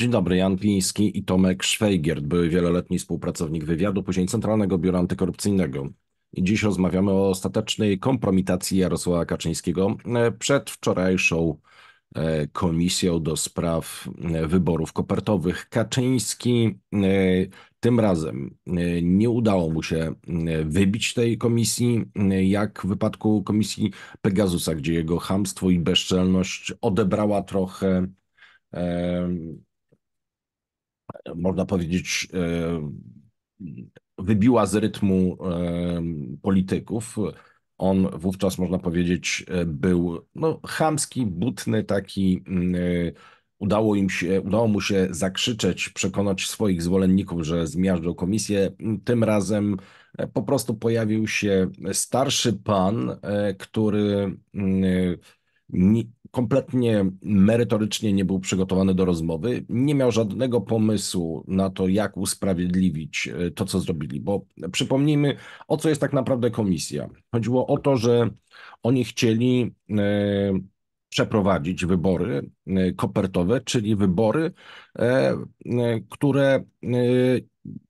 Dzień dobry, Jan Piński i Tomek Szwejgiert, były wieloletni współpracownik wywiadu, później Centralnego Biura Antykorupcyjnego. I dziś rozmawiamy o ostatecznej kompromitacji Jarosława Kaczyńskiego przed wczorajszą e, komisją do spraw e, wyborów kopertowych. Kaczyński e, tym razem nie udało mu się wybić tej komisji, jak w wypadku komisji Pegasusa, gdzie jego hamstwo i bezczelność odebrała trochę można powiedzieć, e, wybiła z rytmu e, polityków. On wówczas, można powiedzieć, e, był no, chamski, butny, taki. Mm, udało, im się, udało mu się zakrzyczeć, przekonać swoich zwolenników, że zmiażdżą komisję. Tym razem po prostu pojawił się starszy pan, który mm, kompletnie merytorycznie nie był przygotowany do rozmowy, nie miał żadnego pomysłu na to, jak usprawiedliwić e, to, co zrobili. Bo przypomnijmy, o co jest tak naprawdę komisja. Chodziło o to, że oni chcieli e, przeprowadzić wybory e, kopertowe, czyli wybory, które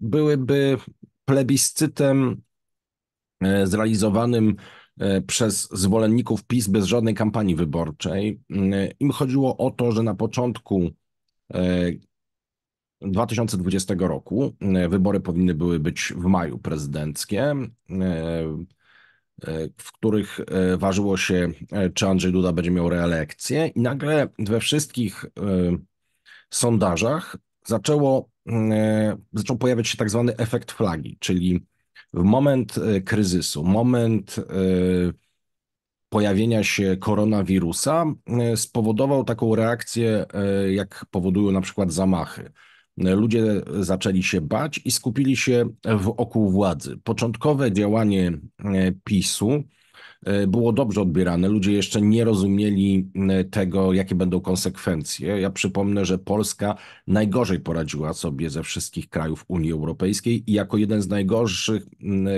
byłyby plebiscytem zrealizowanym E, przez zwolenników PiS bez żadnej kampanii wyborczej. E, Im chodziło o to, że na początku 2020 e, roku wybory powinny były być w maju prezydenckie, w których ważyło się, czy Andrzej Duda będzie miał reelekcję, i nagle we wszystkich sondażach zaczęło, zaczął pojawiać się tak zwany efekt flagi, czyli w moment e, kryzysu, moment e, pojawienia się koronawirusa e, spowodował taką reakcję, jak powodują na przykład zamachy. Ludzie zaczęli się bać i skupili się wokół władzy. Początkowe działanie PiSu E, było dobrze odbierane. Ludzie jeszcze nie rozumieli e, tego, jakie będą konsekwencje. Ja przypomnę, że Polska najgorzej poradziła sobie ze wszystkich krajów Unii Europejskiej i jako jeden z najgorszych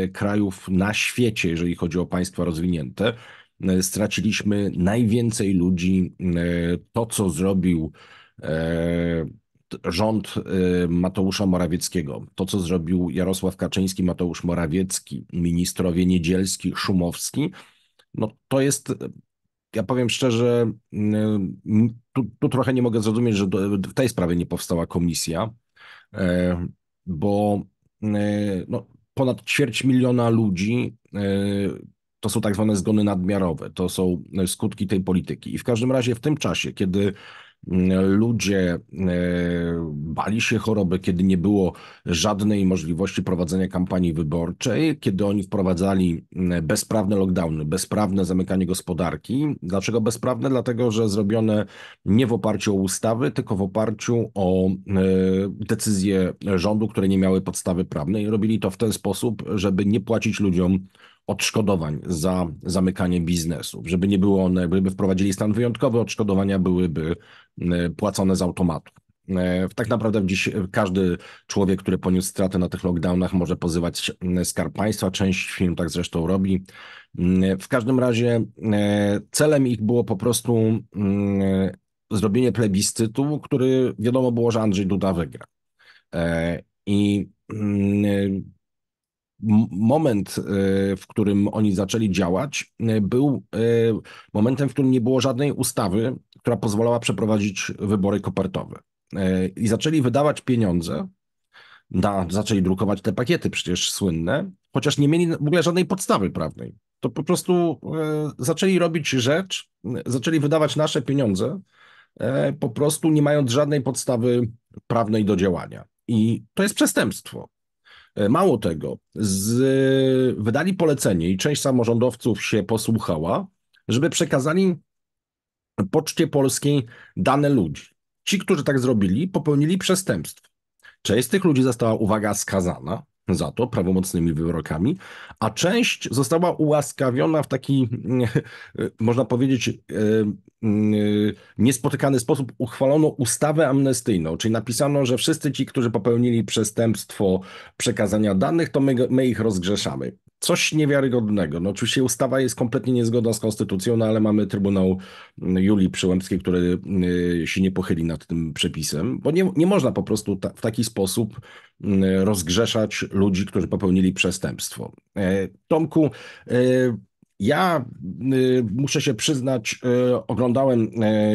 e, krajów na świecie, jeżeli chodzi o państwa rozwinięte, straciliśmy najwięcej ludzi. To, co zrobił rząd Mateusza Morawieckiego, to co zrobił Jarosław Kaczyński, Mateusz Morawiecki, ministrowie Niedzielski, Szumowski, no to jest, ja powiem szczerze, mm, tu, tu trochę nie mogę zrozumieć, że do, w tej sprawie nie powstała komisja, e, bo e, no, ponad ćwierć miliona ludzi e, to są tak zwane zgony nadmiarowe, to są skutki tej polityki. I w każdym razie w tym czasie, kiedy ludzie e, bali się choroby, kiedy nie było żadnej możliwości prowadzenia kampanii wyborczej, kiedy oni wprowadzali e, bezprawne lockdowny, bezprawne zamykanie gospodarki. Dlaczego bezprawne? Dlatego, że zrobione nie w oparciu o ustawy, tylko w oparciu o e, decyzje rządu, które nie miały podstawy prawnej. Robili to w ten sposób, żeby nie płacić ludziom odszkodowań za zamykanie biznesów, żeby nie było one, gdyby wprowadzili stan wyjątkowy, odszkodowania byłyby e, płacone z automatu. E, tak naprawdę dziś każdy człowiek, który poniósł straty na tych lockdownach, może pozywać e, skarb państwa. Część firm tak zresztą robi. W każdym razie celem ich było po prostu mm, zrobienie plebiscytu, który wiadomo było, że Andrzej Duda wygra. I mm, moment, e, w którym oni zaczęli działać, e, był e, momentem, w którym nie było żadnej ustawy, która pozwalała przeprowadzić wybory kopertowe. I zaczęli wydawać pieniądze, na, zaczęli drukować te pakiety przecież słynne, chociaż nie mieli w ogóle żadnej podstawy prawnej. To po prostu zaczęli robić rzecz, zaczęli wydawać nasze pieniądze, po prostu nie mając żadnej podstawy prawnej do działania. I to jest przestępstwo. E, mało tego, z, wydali polecenie i część samorządowców się posłuchała, żeby przekazali Poczcie Polskiej dane ludzi. Ci, którzy tak zrobili, popełnili przestępstwo. Część z tych ludzi została, uwaga, skazana, za to prawomocnymi wyrokami, a część została ułaskawiona w taki, e, można powiedzieć, e, e, niespotykany sposób. Uchwalono ustawę amnestyjną, czyli napisano, że wszyscy ci, którzy popełnili przestępstwo przekazania danych, to my, my ich rozgrzeszamy coś niewiarygodnego. No oczywiście ustawa jest kompletnie niezgodna z konstytucją, no ale mamy Trybunał mm, Julii Przyłębskiej, który y, się nie pochyli nad tym przepisem, bo nie, nie można po prostu ta, w taki sposób mm, rozgrzeszać ludzi, którzy popełnili przestępstwo. E, Tomku, e, ja y, muszę się przyznać, e, oglądałem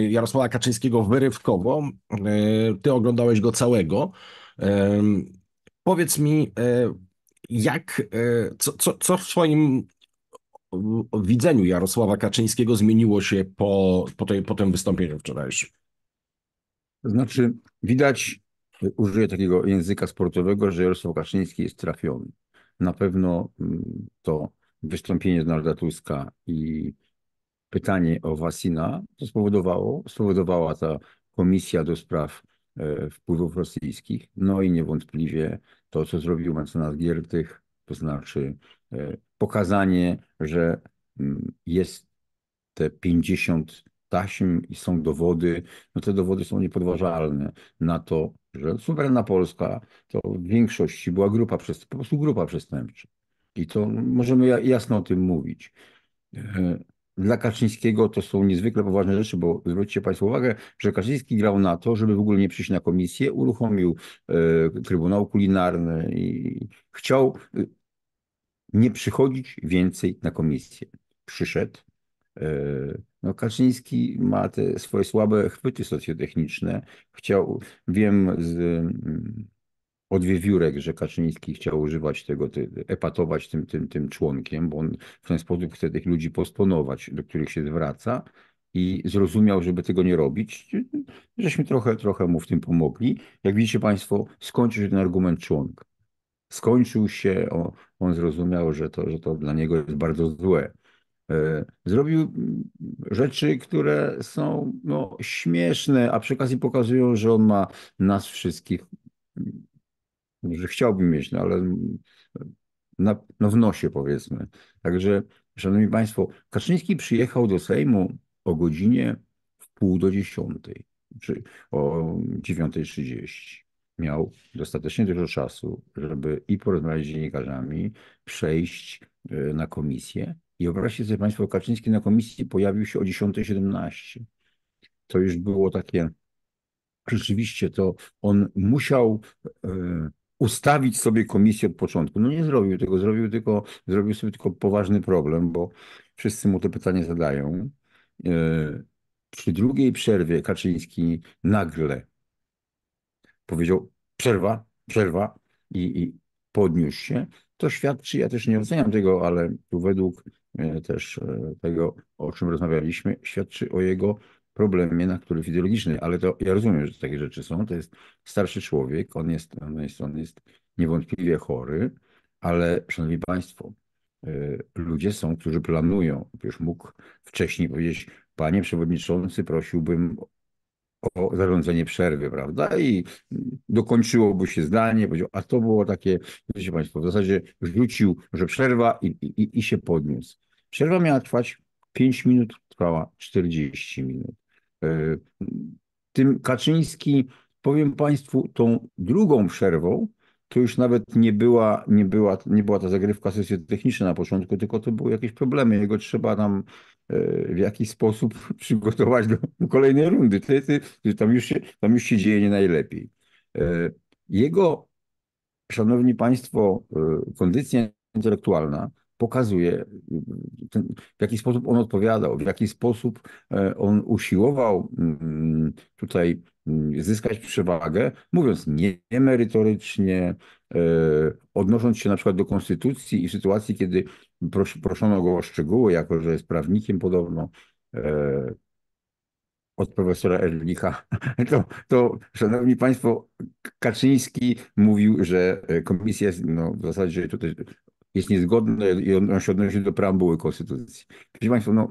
Jarosława Kaczyńskiego wyrywkowo, ty oglądałeś go całego. Powiedz mi, jak, e, co, co, co w swoim widzeniu Jarosława Kaczyńskiego zmieniło się po, po, tej, po tym wystąpieniu wczorajszym? To znaczy, widać, użyję takiego języka sportowego, że Jarosław Kaczyński jest trafiony. Na pewno mm, to wystąpienie Donalda Tuska i pytanie o Wasina to spowodowało, spowodowała ta komisja do spraw e, wpływów rosyjskich, no i niewątpliwie to, co zrobił mecenas Giertych, to znaczy e, pokazanie, że mm, jest te 50 taśm i są dowody, no te dowody są niepodważalne na to, że suwerenna Polska to w większości była grupa, po prostu grupa przestępcza. I to możemy jasno o tym mówić. E, dla Kaczyńskiego to są niezwykle poważne rzeczy, bo zwróćcie Państwo uwagę, że Kaczyński grał na to, żeby w ogóle nie przyjść na komisję, uruchomił y, Trybunał Kulinarny i chciał e, nie przychodzić więcej na komisję. Przyszedł. E, no Kaczyński ma te swoje słabe chwyty socjotechniczne. Chciał, wiem z o wiewiórek, że Kaczyński chciał używać tego, te epatować tym, tym, tym członkiem, bo on w ten sposób chce tych ludzi postponować, do których się zwraca i zrozumiał, żeby tego nie robić, żeśmy trochę, trochę mu w tym pomogli. Jak widzicie Państwo, skończył się ten argument członka. Skończył się, on, on zrozumiał, że to, że to dla niego jest bardzo złe. E, zrobił rzeczy, które są no, śmieszne, a przy okazji pokazują, że on ma nas wszystkich że chciałbym mieć, no ale na, no w nosie powiedzmy. Także, szanowni państwo, Kaczyński przyjechał do Sejmu o godzinie w pół do dziesiątej, czy o dziewiątej trzydzieści. Miał dostatecznie dużo czasu, żeby i porozmawiać z dziennikarzami, przejść y, na komisję. I wyobraźcie sobie państwo, Kaczyński na komisji pojawił się o 10.17. To już było takie rzeczywiście to on musiał y, ustawić sobie komisję od początku. No nie zrobił tego, zrobił, tylko, zrobił sobie tylko poważny problem, bo wszyscy mu te pytania zadają. E, przy drugiej przerwie Kaczyński nagle powiedział przerwa, przerwa i, i podniósł się. To świadczy, ja też nie oceniam tego, ale tu według e, też e, tego, o czym rozmawialiśmy, świadczy o jego problemie natury ideologicznym, ale to ja rozumiem, że takie rzeczy są. To jest starszy człowiek, on jest, on jest, on jest niewątpliwie chory, ale szanowni państwo, e, ludzie są, którzy planują. Już mógł wcześniej powiedzieć, panie przewodniczący, prosiłbym o zarządzenie przerwy, prawda? I dokończyłoby się zdanie, powiedział, a to było takie, wiecie Państwo, w zasadzie rzucił, że przerwa i, i, i się podniósł. Przerwa miała trwać 5 minut, trwała 40 minut. E, tym Kaczyński, powiem Państwu, tą drugą przerwą, to już nawet nie była, nie była, nie była ta zagrywka socjotechniczna na początku, tylko to były jakieś problemy. Jego trzeba nam e, w jakiś sposób przygotować do, kolejnej rundy. Ty, ty, tam, już się, tam już się dzieje nie najlepiej. E, jego, szanowni państwo, kondycja intelektualna pokazuje, ten, w jaki sposób on odpowiadał, w jaki sposób e, on usiłował mm, tutaj mm, zyskać przewagę, mówiąc niemerytorycznie, e, odnosząc się na przykład do konstytucji i sytuacji, kiedy proszono go o szczegóły, jako że jest prawnikiem podobno, e, od profesora Erlicha, to, to szanowni państwo, Kaczyński mówił, że komisja jest no, w zasadzie tutaj jest niezgodne i on się odnosi do preambuły konstytucji. Proszę Państwa, no,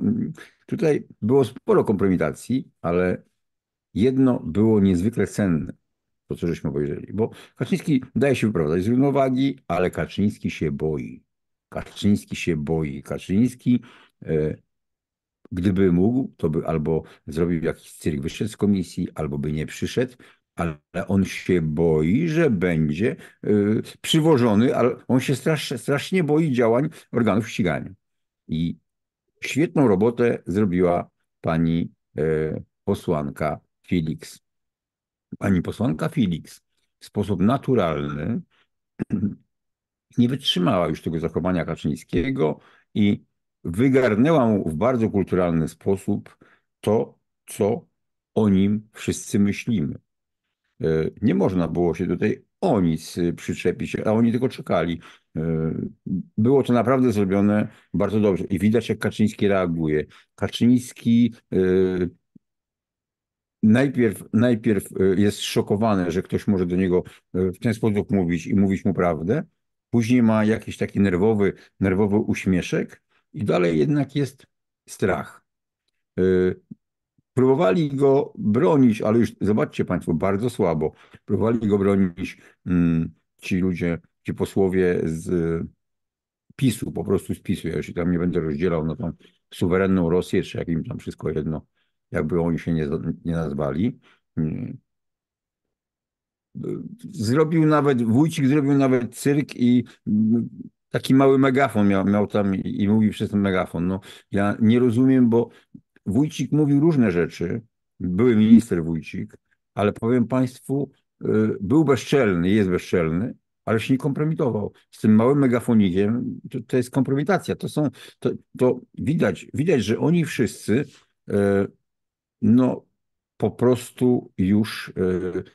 tutaj było sporo kompromitacji, ale jedno było niezwykle cenne, to co żeśmy obejrzeli, bo Kaczyński daje się wyprowadzać z równowagi, ale Kaczyński się boi. Kaczyński się boi. Kaczyński, e, gdyby mógł, to by albo zrobił jakiś cyrk, wyszedł z komisji, albo by nie przyszedł, ale on się boi, że będzie y, przywożony, ale on się strasz, strasznie boi działań organów ścigania. I świetną robotę zrobiła pani e, posłanka Felix. Pani posłanka Felix w sposób naturalny nie wytrzymała już tego zachowania Kaczyńskiego i wygarnęła mu w bardzo kulturalny sposób to, co o nim wszyscy myślimy. E, nie można było się tutaj o nic y, przyczepić, a oni tylko czekali. E, było to naprawdę zrobione bardzo dobrze i widać, jak Kaczyński reaguje. Kaczyński e, najpierw, najpierw jest szokowany, że ktoś może do niego w ten sposób mówić i mówić mu prawdę. Później ma jakiś taki nerwowy, nerwowy uśmieszek i dalej jednak jest strach. Próbowali go bronić, ale już zobaczcie Państwo, bardzo słabo. Próbowali go bronić mm, ci ludzie, ci posłowie z y, PiSu, po prostu z PiSu. Ja się tam nie będę rozdzielał na tą suwerenną Rosję, czy jakim tam wszystko jedno, jakby oni się nie, nie nazwali. Mm. Zrobił nawet, wójcik zrobił nawet cyrk i mm, taki mały megafon miał, miał tam i, i mówił przez ten megafon. No, ja nie rozumiem, bo Wójcik mówił różne rzeczy, były minister Wójcik, ale powiem Państwu, y, był bezczelny, jest bezczelny, ale się nie kompromitował. Z tym małym megafonikiem to, to jest kompromitacja. To są, to, to widać, widać, że oni wszyscy y, no, po prostu już y,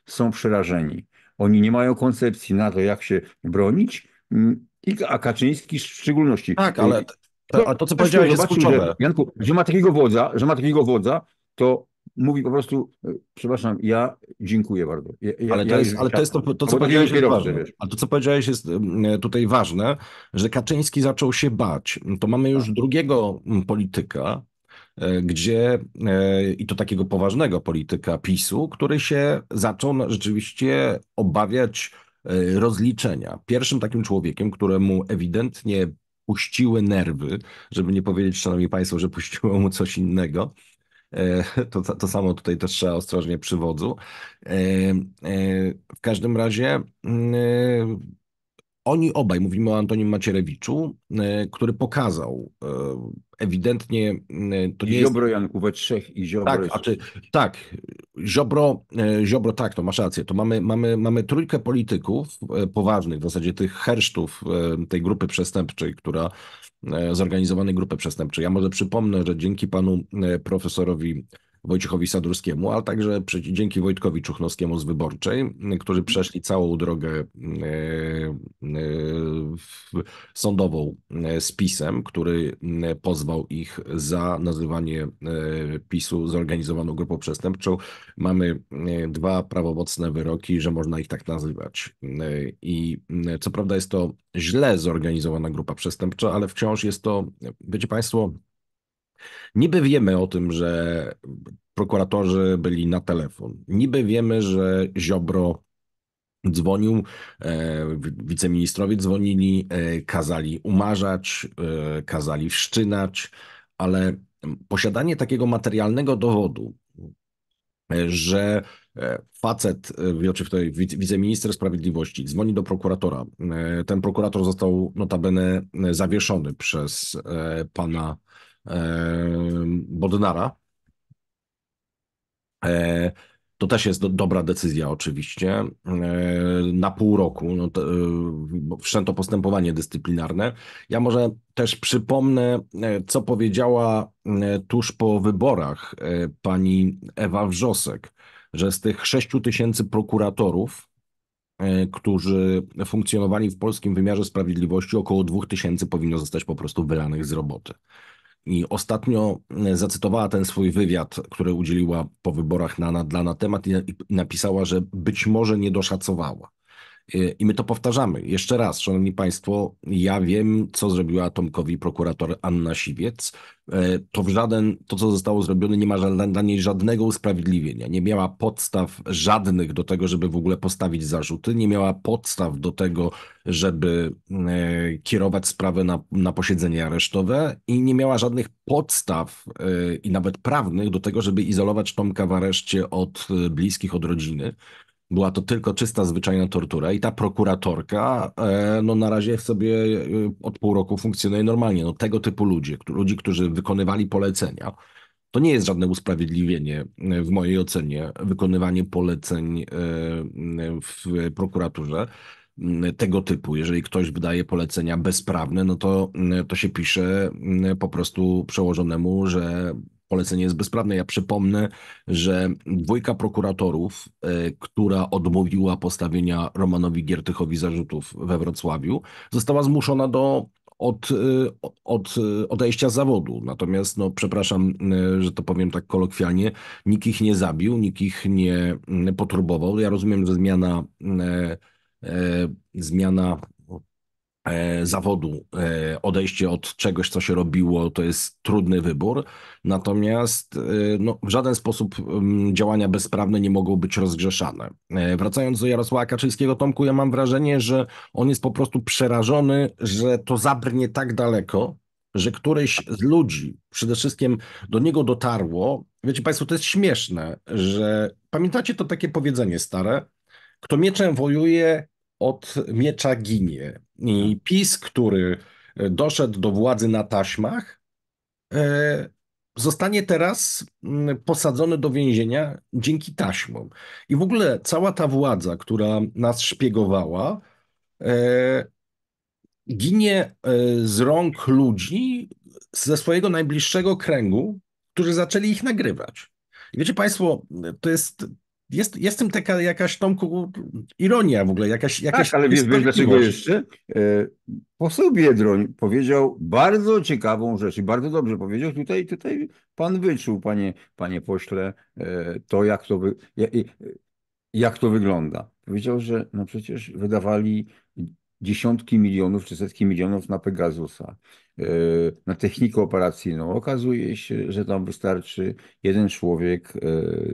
są przerażeni. Oni nie mają koncepcji na to, jak się bronić, a Kaczyński w szczególności. Tak, ale tak, a to, co powiedziałeś, jest kluczowe. Janku, że ma takiego wodza, że ma takiego wodza, to mówi po prostu, e, przepraszam, ja dziękuję bardzo. Ja, ja, ale, to jest, ja, ale to jest, to, to co powiedziałeś jest ważne. Wiesz. Ale to, co powiedziałeś jest e, tutaj ważne, że Kaczyński zaczął się bać. To mamy już tak. drugiego polityka, e, gdzie i to takiego poważnego polityka PiSu, który się zaczął rzeczywiście obawiać rozliczenia. Pierwszym takim człowiekiem, któremu ewidentnie puściły nerwy, żeby nie powiedzieć, szanowni państwo, że puściło mu coś innego. E, to, to samo tutaj też trzeba ostrożnie przy e, e, W każdym razie mm, oni obaj, mówimy o Antonim Macierewiczu, który pokazał ewidentnie mm, to nie Ziobro, jest... Janku, we trzech i Ziobro. Tak, jest... znaczy, tak Ziobro, e, Ziobro, tak, to masz rację. To mamy, mamy, mamy trójkę polityków e, poważnych, w zasadzie tych hersztów e, tej grupy przestępczej, która zorganizowanej grupy przestępczej. Ja może przypomnę, że dzięki panu profesorowi Wojciechowi Sadurskiemu, ale także dzięki Wojtkowi Czuchnowskiemu z Wyborczej, którzy przeszli całą drogę e, e, sądową e, z PiSem, który pozwał ich za nazywanie PiSu zorganizowaną grupą przestępczą. Mamy dwa prawomocne wyroki, że można ich tak nazywać. I co prawda jest to źle zorganizowana grupa przestępcza, ale wciąż jest to, wiecie Państwo, Niby wiemy o tym, że prokuratorzy byli na telefon. Niby wiemy, że Ziobro dzwonił, e, wiceministrowie dzwonili, e, kazali umarzać, e, kazali wszczynać, ale posiadanie takiego materialnego dowodu, że facet, czy tutaj wiceminister sprawiedliwości dzwoni do prokuratora. Ten prokurator został notabene zawieszony przez pana Bodnara. E, to też jest do, dobra decyzja, oczywiście. E, na pół roku no to, e, wszczęto postępowanie dyscyplinarne. Ja może też przypomnę, co powiedziała tuż po wyborach pani Ewa Wrzosek, że z tych 6 tysięcy prokuratorów, którzy funkcjonowali w polskim wymiarze sprawiedliwości, około 2 tysięcy powinno zostać po prostu wylanych z roboty. I ostatnio e, zacytowała ten swój wywiad, który udzieliła po wyborach na, dla na temat i napisała, że być może nie doszacowała. Y, I my to powtarzamy. Jeszcze raz, Szanowni Państwo, ja wiem, co zrobiła Tomkowi prokurator Anna Siwiec. Y, to w żaden, to co zostało zrobione, nie ma dla niej żadnego usprawiedliwienia. Nie miała podstaw żadnych do tego, żeby w ogóle postawić zarzuty. Nie miała podstaw do tego, żeby y, kierować sprawę na, na posiedzenie aresztowe i nie miała żadnych podstaw i nawet prawnych do tego, żeby izolować Tomka w areszcie od bliskich, od rodziny. Była to tylko czysta, zwyczajna tortura i ta prokuratorka e, no, na razie w sobie e, od pół roku funkcjonuje normalnie. No, tego typu ludzie, ludzi, którzy wykonywali polecenia, to nie jest żadne usprawiedliwienie, e, w mojej ocenie, wykonywanie poleceń w prokuraturze tego typu. Jeżeli ktoś wydaje polecenia bezprawne, no to, to się pisze po prostu przełożonemu, że polecenie jest bezprawne. Ja przypomnę, że dwójka prokuratorów, e, która odmówiła postawienia Romanowi Giertychowi zarzutów we Wrocławiu, została zmuszona do od, e, od e, odejścia z zawodu. Natomiast, no, przepraszam, że to powiem tak kolokwialnie, nikt ich nie zabił, nikt ich nie potrubował. Ja rozumiem, że zmiana, e, e, zmiana E, zawodu, e, odejście od czegoś, co się robiło, to jest trudny wybór. Natomiast e, no, w żaden sposób działania bezprawne nie mogą być rozgrzeszane. Wracając do Jarosława Kaczyńskiego, Tomku, ja mam wrażenie, że on jest po prostu przerażony, że to zabrnie tak daleko, że któryś z ludzi przede wszystkim do niego dotarło. Wiecie Państwo, to jest śmieszne, że pamiętacie to takie powiedzenie stare, kto mieczem wojuje, od miecza ginie. I PiS, który e, doszedł do władzy na taśmach, e, zostanie teraz mm, posadzony do więzienia dzięki taśmom. I w ogóle cała ta władza, która nas szpiegowała, e, ginie z rąk ludzi ze swojego najbliższego kręgu, którzy zaczęli ich nagrywać. I wiecie Państwo, to jest jest, jest tym taka jakaś, Tomku, ironia w ogóle, jakaś... jakaś tak, ale wiesz, wiesz dlaczego jeszcze? E, Poseł Biedroń powiedział bardzo ciekawą rzecz i bardzo dobrze powiedział. Tutaj, tutaj pan wyczuł, panie, panie pośle, e, to jak to, wy, jak to wygląda. Powiedział, że no przecież wydawali dziesiątki milionów czy setki milionów na Pegasusa, e, na technikę operacyjną. Okazuje się, że tam wystarczy jeden człowiek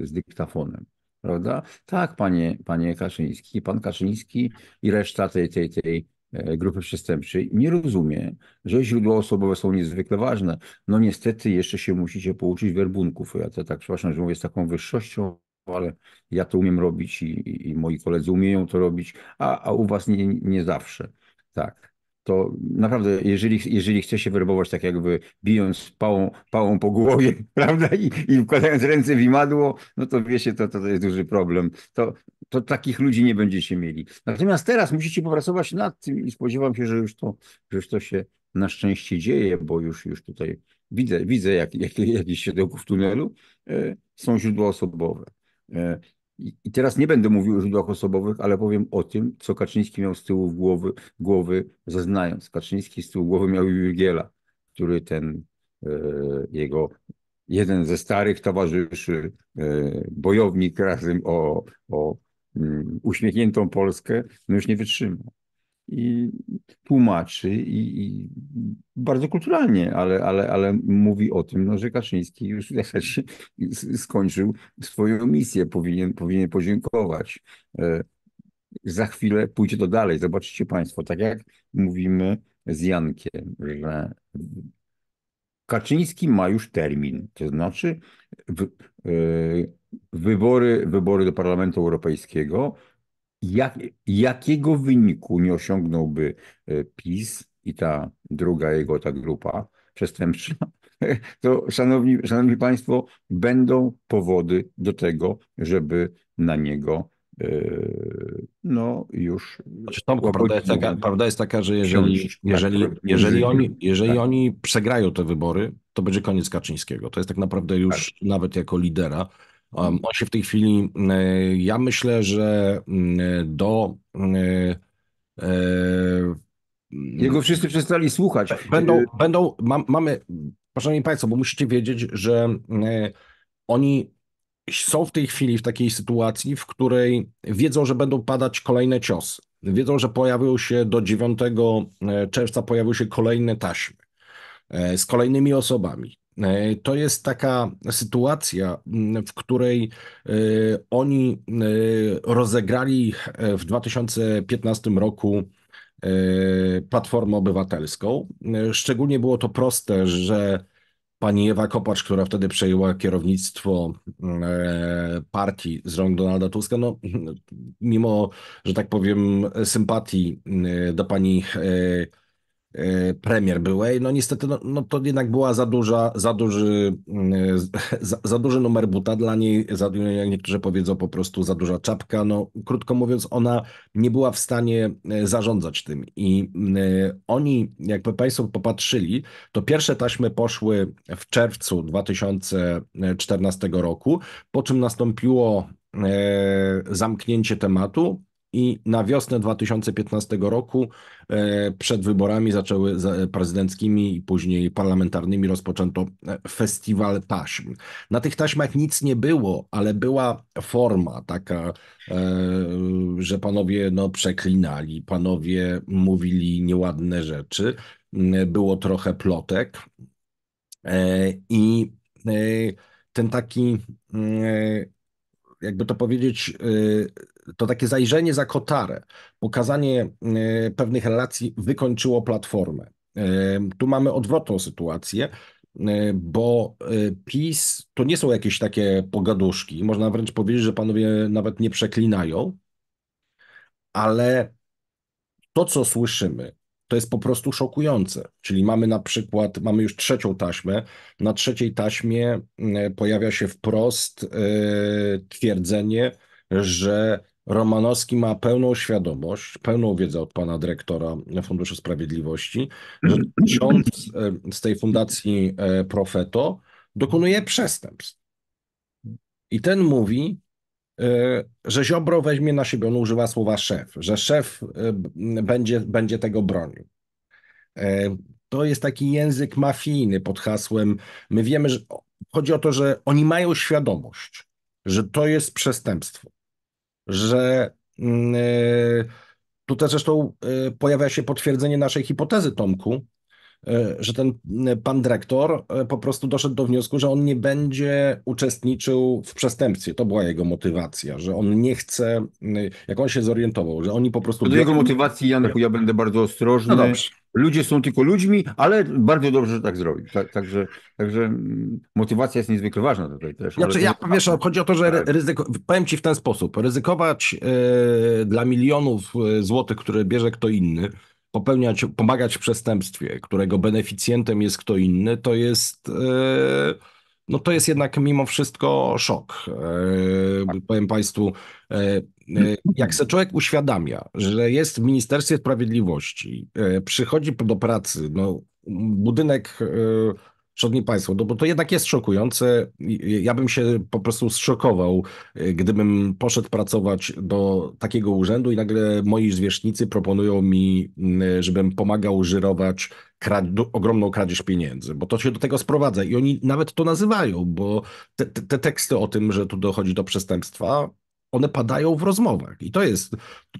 z dyktafonem prawda? Tak, panie, panie Kaczyński, pan Kaczyński i reszta tej, tej, tej e, grupy przestępczej nie rozumie, że źródła osobowe są niezwykle ważne. No niestety jeszcze się musicie pouczyć werbunków. Ja to tak, przepraszam, że mówię z taką wyższością, ale ja to umiem robić i, i moi koledzy umieją to robić, a, a u was nie, nie zawsze. Tak to naprawdę, jeżeli, jeżeli chce się wyrobować tak jakby bijąc pałą, pałą po głowie, prawda, I, i wkładając ręce w imadło, no to wiecie, to, to, jest duży problem. To, to takich ludzi nie będziecie mieli. Natomiast teraz musicie popracować nad tym i spodziewam się, że już to, że już to się na szczęście dzieje, bo już, już tutaj widzę, widzę jak, jak, jakiś światełko w tunelu. E, są źródła osobowe. E, i teraz nie będę mówił o źródłach osobowych, ale powiem o tym, co Kaczyński miał z tyłu głowy, głowy zeznając. Kaczyński z tyłu głowy miał Jurgiela, który ten e, jego jeden ze starych towarzyszy, e, bojownik razem o, o mm, uśmiechniętą Polskę, no już nie wytrzymał i tłumaczy i, i, bardzo kulturalnie, ale, ale, ale mówi o tym, no, że Kaczyński już w zasadzie skończył swoją misję, powinien, powinien podziękować. E, za chwilę pójdzie to dalej. Zobaczycie Państwo, tak jak mówimy z Jankiem, że Kaczyński ma już termin, to znaczy w, yy, wybory, wybory do Parlamentu Europejskiego jak, jakiego wyniku nie osiągnąłby e, PiS i ta druga jego ta grupa przestępcza, to szanowni, szanowni Państwo, będą powody do tego, żeby na niego e, no już... Znaczy, Tomku, prawda jest, taka, prawda jest taka, że jeżeli, jeżeli, jeżeli, oni, jeżeli tak. oni przegrają te wybory, to będzie koniec Kaczyńskiego. To jest tak naprawdę już tak. nawet jako lidera on się w tej chwili, e, ja myślę, że e, do. E, Jego wszyscy przestali słuchać. Będą, y- będą mam, mamy, szanowni państwo, bo musicie wiedzieć, że oni są w tej chwili w takiej sytuacji, w której wiedzą, że będą padać kolejne ciosy. Wiedzą, że pojawią się do 9 czerwca pojawią się kolejne taśmy z kolejnymi osobami. E, to jest taka sytuacja, w której e, oni e, rozegrali w 2015 roku Platformę Obywatelską. Szczególnie było to proste, że pani Ewa Kopacz, która wtedy przejęła kierownictwo partii z rąk Donalda Tuska, no, mimo, że tak powiem, sympatii do pani Y, premier byłej. No niestety no, no to jednak była za duża, za duży, y, za, za, duży numer buta dla niej, za, jak niektórzy powiedzą po prostu za duża czapka. No krótko mówiąc ona nie była w stanie y, zarządzać tym i oni jakby Państwo popatrzyli, to pierwsze taśmy poszły w czerwcu 2014 roku, po czym nastąpiło zamknięcie tematu, i na wiosnę 2015 roku e, przed wyborami zaczęły e, prezydenckimi i później parlamentarnymi rozpoczęto e, festiwal taśm. Na tych taśmach nic nie było, ale była forma taka, że panowie no, przeklinali, panowie mówili nieładne rzeczy, było trochę plotek i ten taki jakby to powiedzieć, to takie zajrzenie za kotarę, pokazanie y, pewnych relacji wykończyło platformę. Y, tu mamy odwrotną sytuację, y, bo PiS to nie są jakieś takie pogaduszki. Można wręcz powiedzieć, że panowie nawet nie przeklinają, ale to, co słyszymy, to jest po prostu szokujące. Czyli mamy na przykład, mamy już trzecią taśmę. Na trzeciej taśmie pojawia się wprost twierdzenie, że Romanowski ma pełną świadomość, pełną wiedzę od pana dyrektora Funduszu Sprawiedliwości, że ksiądz mm. e, z tej fundacji e, Profeto dokonuje przestępstw. I ten mówi, e, że Ziobro weźmie na siebie, on używa słowa szef, że szef będzie, będzie tego bronił. To jest taki język mafijny pod hasłem, my wiemy, że chodzi o to, że oni mają świadomość, że to jest przestępstwo że mm, e, tutaj zresztą e, pojawia się potwierdzenie naszej hipotezy, Tomku, e, że ten pan dyrektor po prostu doszedł do wniosku, że on nie będzie uczestniczył w przestępstwie. To była jego motywacja, że on nie chce, jak on się zorientował, że oni po prostu... Do jego motywacji, Janek, ja będę bardzo ostrożny. No dobrze ludzie są tylko ludźmi, ale bardzo dobrze, że tak zrobił. Tak, także, także mm, motywacja jest niezwykle ważna tutaj też. Znaczy, ja to... wiesz, chodzi o to, że tak. ryzyko, powiem ci w ten sposób, ryzykować yy, dla milionów e, złotych, które bierze kto inny, popełniać, pomagać w przestępstwie, którego beneficjentem jest kto inny, to jest... Yy no to jest jednak mimo wszystko szok. E, tak. powiem Państwu, e, e, jak se człowiek uświadamia, że jest w Ministerstwie Sprawiedliwości, przychodzi do pracy, no, budynek, szanowni Państwo, no, bo to jednak jest szokujące. Ja bym się po prostu zszokował, gdybym poszedł pracować do takiego urzędu i nagle moi zwierzchnicy proponują mi, żebym pomagał żyrować krad ogromną kradzież pieniędzy, bo to się do tego sprowadza i oni nawet to nazywają, bo te, te, te teksty o tym, że tu dochodzi do przestępstwa, one padają w rozmowach. I to jest,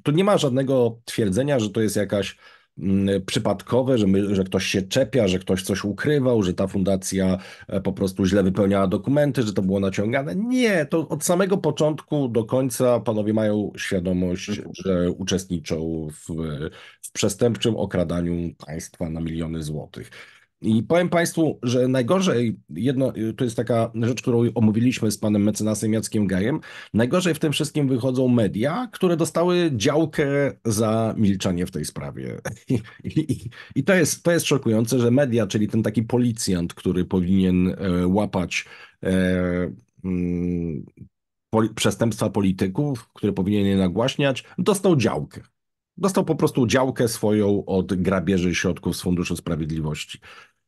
to nie ma żadnego twierdzenia, że to jest jakaś Mm, przypadkowe, że, my, że ktoś się czepia, że ktoś coś ukrywał, że ta fundacja e, po prostu źle wypełniała dokumenty, że to było naciągane. Nie, to od samego początku do końca panowie mają świadomość, mhm. że uczestniczą w, w przestępczym okradaniu państwa na miliony złotych. I powiem Państwu, że najgorzej, jedno, to jest taka rzecz, którą omówiliśmy z panem mecenasem Jackiem Gajem, najgorzej w tym wszystkim wychodzą media, które dostały działkę za milczenie w tej sprawie. I, i, i to, jest, to jest szokujące, że media, czyli ten taki policjant, który powinien e, łapać e, mm, przestępstwa polityków, które powinien je nagłaśniać, dostał działkę. Dostał po prostu działkę swoją od grabieży środków z Funduszu Sprawiedliwości.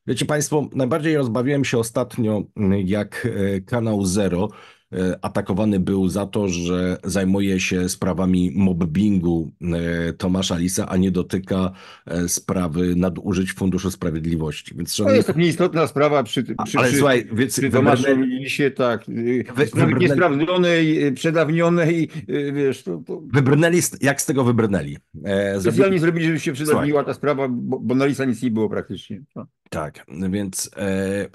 Wiecie Państwo, najbardziej rozbawiłem się ostatnio, jak e, kanał Zero E, atakowany był za to, że zajmuje się sprawami mobbingu e, Tomasza Lisa, a nie dotyka e, sprawy nadużyć Funduszu Sprawiedliwości. Więc, to jest tak nieistotna sprawa przy, przy, ale, przy, słuchaj, więc przy Tomaszu Lisie, tak. Wybrnęli... Niesprawdzonej, y, przedawnionej, y, wiesz. To, to... Wybrnęli, jak z tego wybrnęli? E, Specjalnie zrobili, żeby się przedawniła ta sprawa, bo, bo na Lisa nic nie było praktycznie. No. Tak, więc e,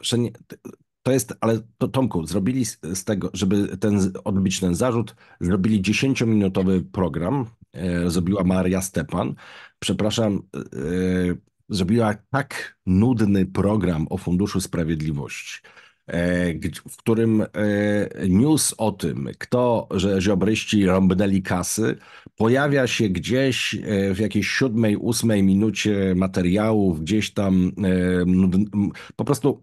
to jest, ale to Tomku, zrobili z tego, żeby ten, odbić ten zarzut, zrobili 10-minutowy program, e, zrobiła Maria Stepan. Przepraszam, e, e, zrobiła tak nudny program o Funduszu Sprawiedliwości, w którym news o tym, kto, że ziobryści rąbnęli kasy, pojawia się gdzieś w jakiejś siódmej, ósmej minucie materiałów, gdzieś tam po prostu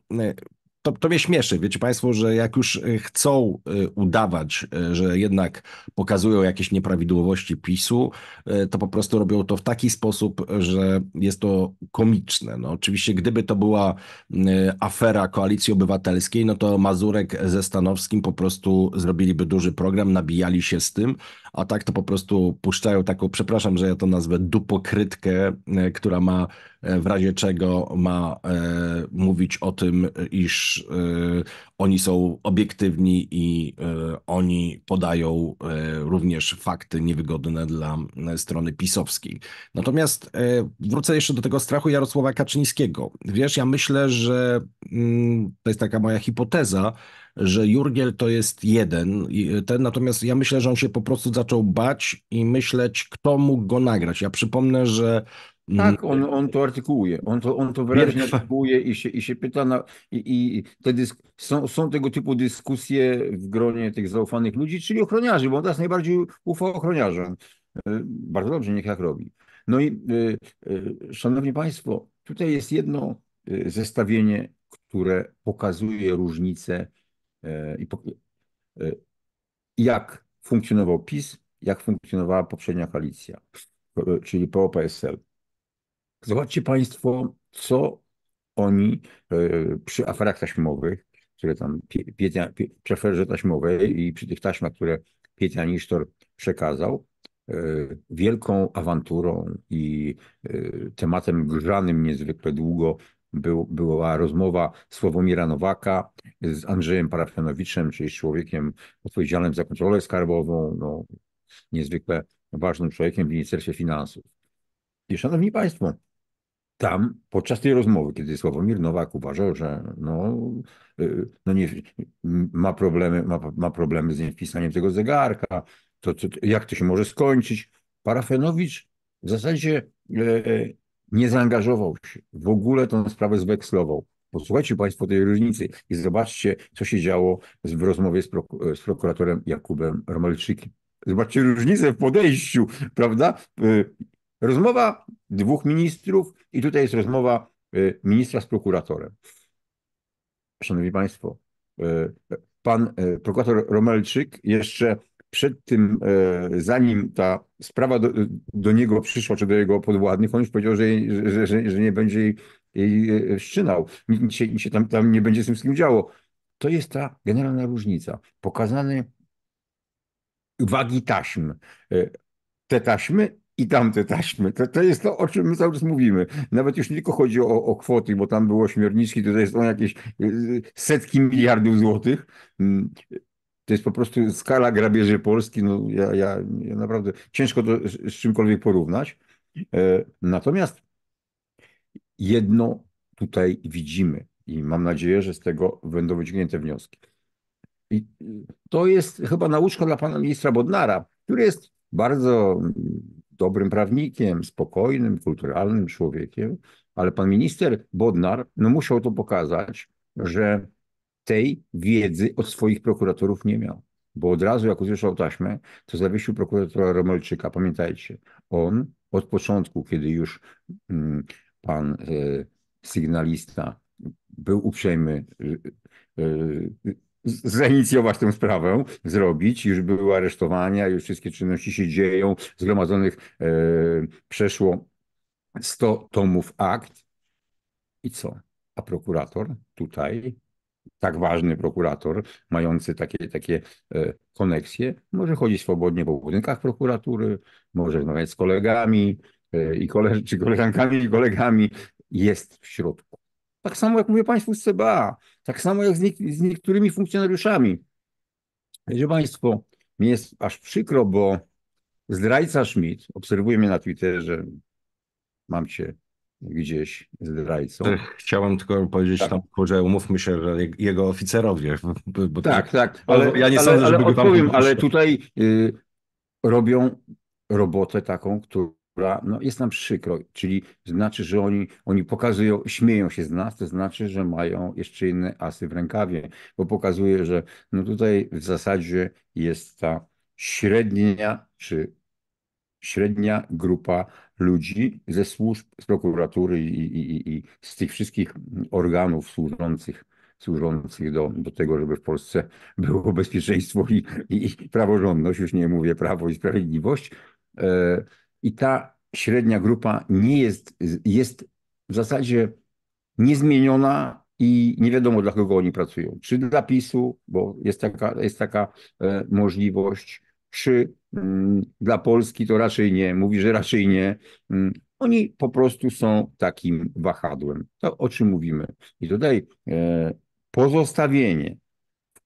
to, to mnie śmieszy, wiecie Państwo, że jak już y, chcą y, udawać, y, że jednak pokazują jakieś nieprawidłowości PiSu, to po prostu robią to w taki sposób, że jest to komiczne. No, oczywiście, gdyby to była afera koalicji obywatelskiej, no to Mazurek ze Stanowskim po prostu zrobiliby duży program, nabijali się z tym, a tak to po prostu puszczają taką, przepraszam, że ja to nazwę dupokrytkę, która ma E, w razie czego ma e, mówić o tym, iż e, oni są obiektywni i oni podają również fakty niewygodne dla strony pisowskiej. Natomiast wrócę jeszcze do tego strachu Jarosława Kaczyńskiego. Wiesz, ja myślę, że mm, to jest taka moja hipoteza, że Jurgiel to jest jeden, ten, natomiast ja myślę, że on się po prostu zaczął bać i myśleć, kto mógł go nagrać. Ja przypomnę, że Mm. Tak, on, on to artykułuje, on to, on to wyraźnie artykułuje i się, i się pyta na, i, i te dysk... są, są tego typu dyskusje w gronie tych zaufanych ludzi, czyli ochroniarzy, bo on teraz najbardziej ufa ochroniarzom. E, bardzo dobrze, niech jak robi. No i e, e, szanowni państwo, tutaj jest jedno zestawienie, które pokazuje różnicę i jak funkcjonował PiS, jak funkcjonowała poprzednia koalicja, czyli PO-PSL. Zobaczcie Państwo, co oni e, przy aferach taśmowych, które tam Pietnia, przy aferze taśmowej i przy tych taśmach, które Pietnia Nisztor przekazał, e, wielką awanturą i e, tematem grzanym niezwykle długo była rozmowa Sławomira Nowaka z Andrzejem Parafianowiczem, czyli człowiekiem odpowiedzialnym za kontrolę skarbową, no, niezwykle ważnym człowiekiem w Ministerstwie Finansów. I szanowni Państwo, tam podczas tej rozmowy, kiedy Sławomir Nowak uważał, że no, y, no nie, ma, problemy, ma, ma problemy z wpisaniem tego zegarka, to, to, jak to się może skończyć, Parafenowicz w zasadzie e, e, nie zaangażował się, w ogóle tą sprawę zwekslował. Posłuchajcie Państwo tej różnicy i zobaczcie, co się działo w rozmowie z, prok e, z prokuratorem Jakubem Romalczykiem. Zobaczcie różnicę w podejściu, prawda? Rozmowa dwóch ministrów i tutaj jest rozmowa y, ministra z prokuratorem. Szanowni Państwo, y, pan y, prokurator Romelczyk jeszcze przed tym, zanim ta sprawa do, do, niego przyszła, czy do jego podwładnych, on już powiedział, że, że, że, że, nie będzie jej, wszczynał, nic się, nic się tam, tam, nie będzie z tym wszystkim działo. To jest ta generalna różnica. Pokazane wagi taśm. Te taśmy i tamte taśmy. To, to jest to, o czym my cały czas mówimy. Nawet już nie tylko chodzi o, o kwoty, bo tam było śmierniczki, tutaj są jakieś y, setki miliardów złotych. Mm, to jest po prostu skala grabieży Polski. No, ja, ja, ja naprawdę ciężko to z czymkolwiek porównać. E, natomiast jedno tutaj widzimy i mam nadzieję, że z tego będą wyciągnięte wnioski. I y, to jest chyba nauczka dla pana ministra Bodnara, który jest bardzo mm, dobrym prawnikiem, spokojnym, kulturalnym człowiekiem, ale pan minister Bodnar no, musiał to pokazać, że tej wiedzy od swoich prokuratorów nie miał. Bo od razu, jak usłyszał taśmę, to zawiesił prokuratora Romelczyka. Pamiętajcie, on od początku, kiedy już mm, pan e, sygnalista był uprzejmy e, e, zainicjować tę sprawę, zrobić. Już były aresztowania, już wszystkie czynności się dzieją. Zgromadzonych e, przeszło 100 tomów akt. I co? A prokurator tutaj, tak ważny prokurator, mający takie, takie e, koneksje, może chodzić swobodnie po budynkach prokuratury, może rozmawiać z kolegami e, i koleż czy koleżankami i kolegami. Jest w środku. Tak samo jak mówię Państwu z CBA. Tak samo jak z, nie, z niektórymi funkcjonariuszami. Wiecie Państwo, mi jest aż przykro, bo zdrajca Schmidt, obserwuje mnie na Twitterze, mam cię gdzieś zdrajcą. Tak, chciałem tylko powiedzieć tak. tam, że umówmy się, że jego oficerowie. Bo tak, to, tak, tak ale ja nie sądzę, ale, żeby ale, go tam odpowiem, ale tutaj y, robią robotę taką, którą no, jest nam przykro, czyli znaczy, że oni, oni pokazują, śmieją się z nas, to znaczy, że mają jeszcze inne asy w rękawie, bo pokazuje, że no tutaj w zasadzie jest ta średnia czy średnia grupa ludzi ze służb, z prokuratury i, i, i z tych wszystkich organów służących służących do, do tego, żeby w Polsce było bezpieczeństwo i, i praworządność, już nie mówię prawo i sprawiedliwość, e, i ta średnia grupa nie jest, jest w zasadzie niezmieniona i nie wiadomo, dla kogo oni pracują. Czy dla PiSu, bo jest taka, jest taka e, możliwość, czy mm, dla Polski to raczej nie, mówi, że raczej nie. Mm, oni po prostu są takim wahadłem. To o czym mówimy. I tutaj e, pozostawienie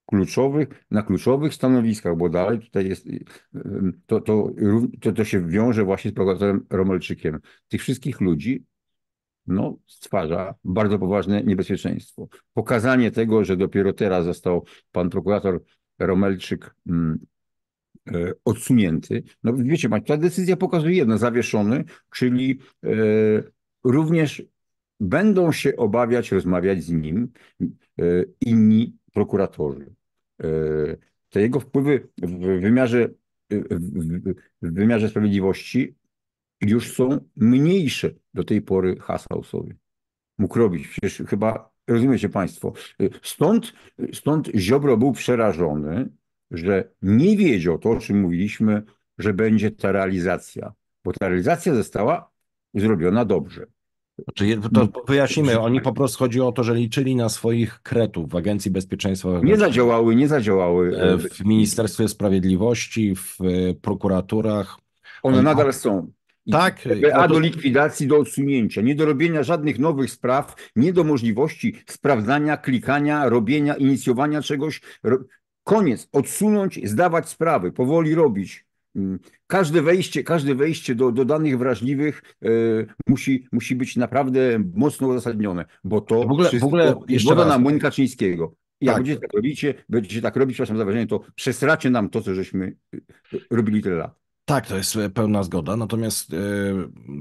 kluczowych, na kluczowych stanowiskach, bo dalej tutaj jest, y, to, to, to, to się wiąże właśnie z prokuratorem Romelczykiem. Tych wszystkich ludzi no, stwarza bardzo poważne niebezpieczeństwo. Pokazanie tego, że dopiero teraz został pan prokurator Romelczyk mm, e, odsunięty. No wiecie, ta decyzja pokazuje jedno, zawieszony, czyli e, również będą się obawiać rozmawiać z nim e, inni prokuratorzy. E, te jego wpływy w wymiarze, w wymiarze sprawiedliwości już są mniejsze do tej pory Hassausowi. Mógł robić, przecież chyba rozumiecie Państwo. E, stąd, stąd Ziobro był przerażony, że nie wiedział to, o czym mówiliśmy, że będzie ta realizacja, bo ta realizacja została zrobiona dobrze. Czyli znaczy, to mm. wyjaśnimy, oni tak. po prostu chodzi o to, że liczyli na swoich kretów w Agencji Bezpieczeństwa Nie zadziałały, nie zadziałały. E, e, w Ministerstwie Sprawiedliwości, w e, prokuraturach. One nadal są. Tak. A no do likwidacji, do odsunięcia, nie do robienia żadnych nowych spraw, nie do możliwości sprawdzania, klikania, robienia, inicjowania czegoś. Koniec, odsunąć, zdawać sprawy, powoli robić. Mm, każde wejście, każde wejście do, do danych wrażliwych y, musi, musi być naprawdę mocno uzasadnione, bo to w ogóle, w ogóle jeszcze woda na Monika Czyńskiego. Jak tak. będziecie tak robicie, będziecie tak robić, przepraszam za wyrażenie, to przesracie nam to, co żeśmy e, robili tyle lat. Tak, to jest e, pełna zgoda, natomiast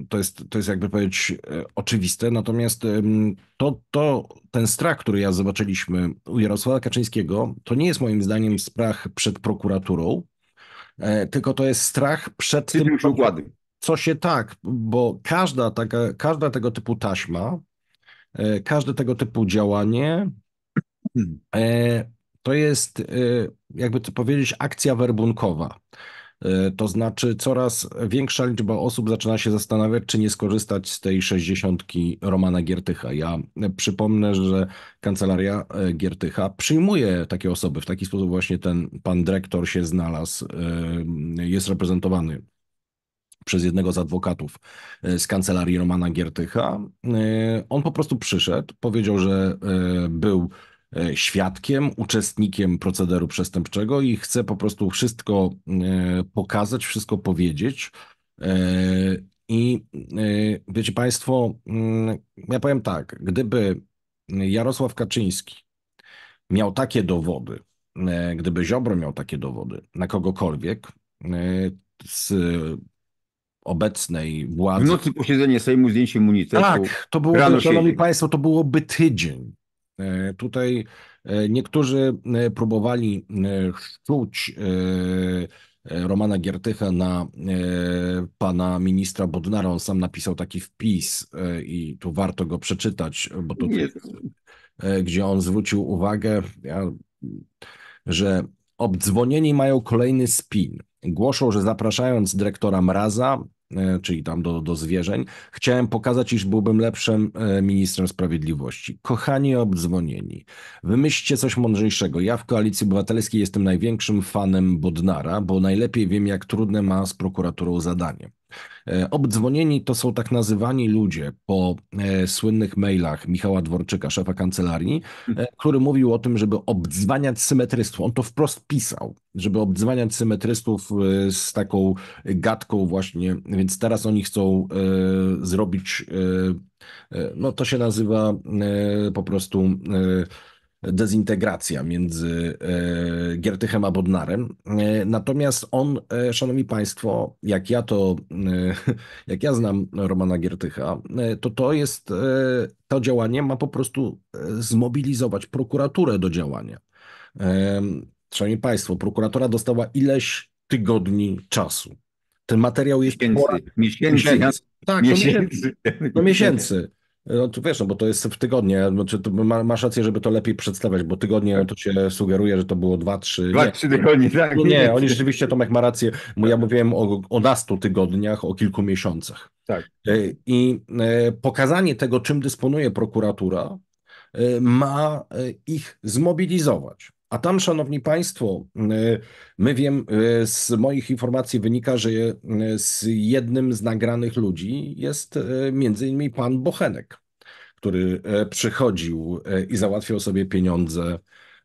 to jest, to jest jakby powiedzieć oczywiste, natomiast to, to, ten strach, który ja zobaczyliśmy u Jarosława Kaczyńskiego, to nie jest moim zdaniem strach przed prokuraturą, E, tylko to jest strach przed tym, układy. co się tak, bo każda, taka, każda tego typu taśma, e, każde tego typu działanie hmm. e, to jest, jakby to powiedzieć, akcja werbunkowa. E, to znaczy, coraz większa liczba osób zaczyna się zastanawiać, czy nie skorzystać z tej sześćdziesiątki Romana Giertycha. Ja przypomnę, że kancelaria e, Giertycha przyjmuje takie osoby. W taki sposób właśnie ten pan dyrektor się znalazł, e, jest reprezentowany przez jednego z adwokatów z kancelarii Romana Giertycha. On po prostu przyszedł, powiedział, że był E, świadkiem, uczestnikiem procederu przestępczego i chce po prostu wszystko e, pokazać, wszystko powiedzieć. E, I wiecie Państwo, mm, ja powiem tak, gdyby Jarosław Kaczyński miał takie dowody, gdyby Ziobro miał takie dowody na kogokolwiek z obecnej władzy. W nocy posiedzenie Sejmu, zdjęcie immunitetu. Tak, to byłoby, szanowni się... Państwo, to byłoby tydzień. E, tutaj e, niektórzy e, próbowali szczuć Romana Giertycha na pana ministra Bodnara. On sam napisał taki wpis i tu warto go przeczytać, bo tutaj, Nie. gdzie on zwrócił uwagę, że obdzwonieni mają kolejny spin. Głoszą, że zapraszając dyrektora Mraza, E, czyli tam do, do zwierzeń, chciałem pokazać, iż byłbym lepszym e, ministrem sprawiedliwości. Kochani obdzwonieni, wymyślcie coś mądrzejszego. Ja w Koalicji Obywatelskiej jestem największym fanem Bodnara, bo najlepiej wiem, jak trudne ma z prokuraturą zadanie. E, obdzwonieni to są tak nazywani ludzie po e, słynnych mailach Michała Dworczyka, szefa kancelarii, e, mhm. który mówił o tym, żeby obdzwaniać symetrystów. On to wprost pisał, żeby obdzwaniać symetrystów z taką gadką właśnie, więc teraz oni chcą zrobić, no to się nazywa po prostu dezintegracja między e, Giertychem a Bodnarem. E, natomiast on, e, szanowni państwo, jak ja to, jak ja znam Romana Giertycha, to to jest, to działanie ma po prostu zmobilizować prokuraturę do działania. Szanowni Państwo, prokuratora dostała ileś tygodni czasu. Ten materiał jest miesięcy, pora... miesięcy, miesięcy. Ja... Tak, miesięcy. miesięcy. No to wiesz, no bo to jest w tygodnie, znaczy, to masz rację, żeby to lepiej przedstawiać, bo tygodnie tak. to się sugeruje, że to było dwa, trzy... Dwa, trzy tygodnie, tak. No nie, oni rzeczywiście, Tomek ma rację, ja tak. mówiłem o, o nastu tygodniach, o kilku miesiącach. Tak. E, I e, pokazanie tego, czym dysponuje prokuratura, e, ma ich zmobilizować. A tam, szanowni państwo, y, my wiem, y, z moich informacji wynika, że y, z jednym z nagranych ludzi jest między innymi pan Bochenek, który e, przychodził e, i załatwiał sobie pieniądze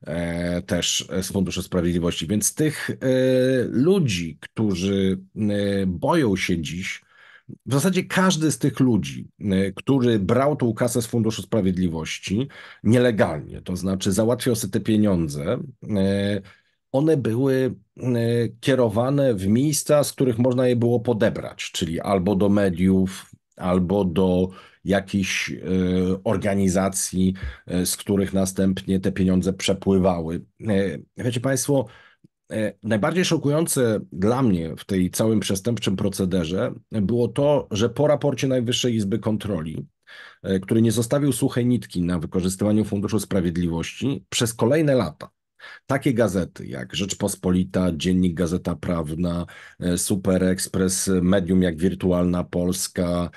e, też z Funduszu Sprawiedliwości. Więc tych ludzi, którzy boją się dziś w zasadzie każdy z tych ludzi, y, który brał tą kasę z Funduszu Sprawiedliwości nielegalnie, to znaczy załatwiał sobie te pieniądze, y, one były y, kierowane w miejsca, z których można je było podebrać, czyli albo do mediów, albo do jakichś organizacji, z których następnie te pieniądze przepływały. Wiecie Państwo, E, najbardziej szokujące dla mnie w tej całym przestępczym procederze było to, że po raporcie Najwyższej Izby Kontroli, e, który nie zostawił suchej nitki na wykorzystywaniu Funduszu Sprawiedliwości, przez kolejne lata takie gazety jak Rzeczpospolita, Dziennik Gazeta Prawna, e, Super Express, medium jak Wirtualna Polska,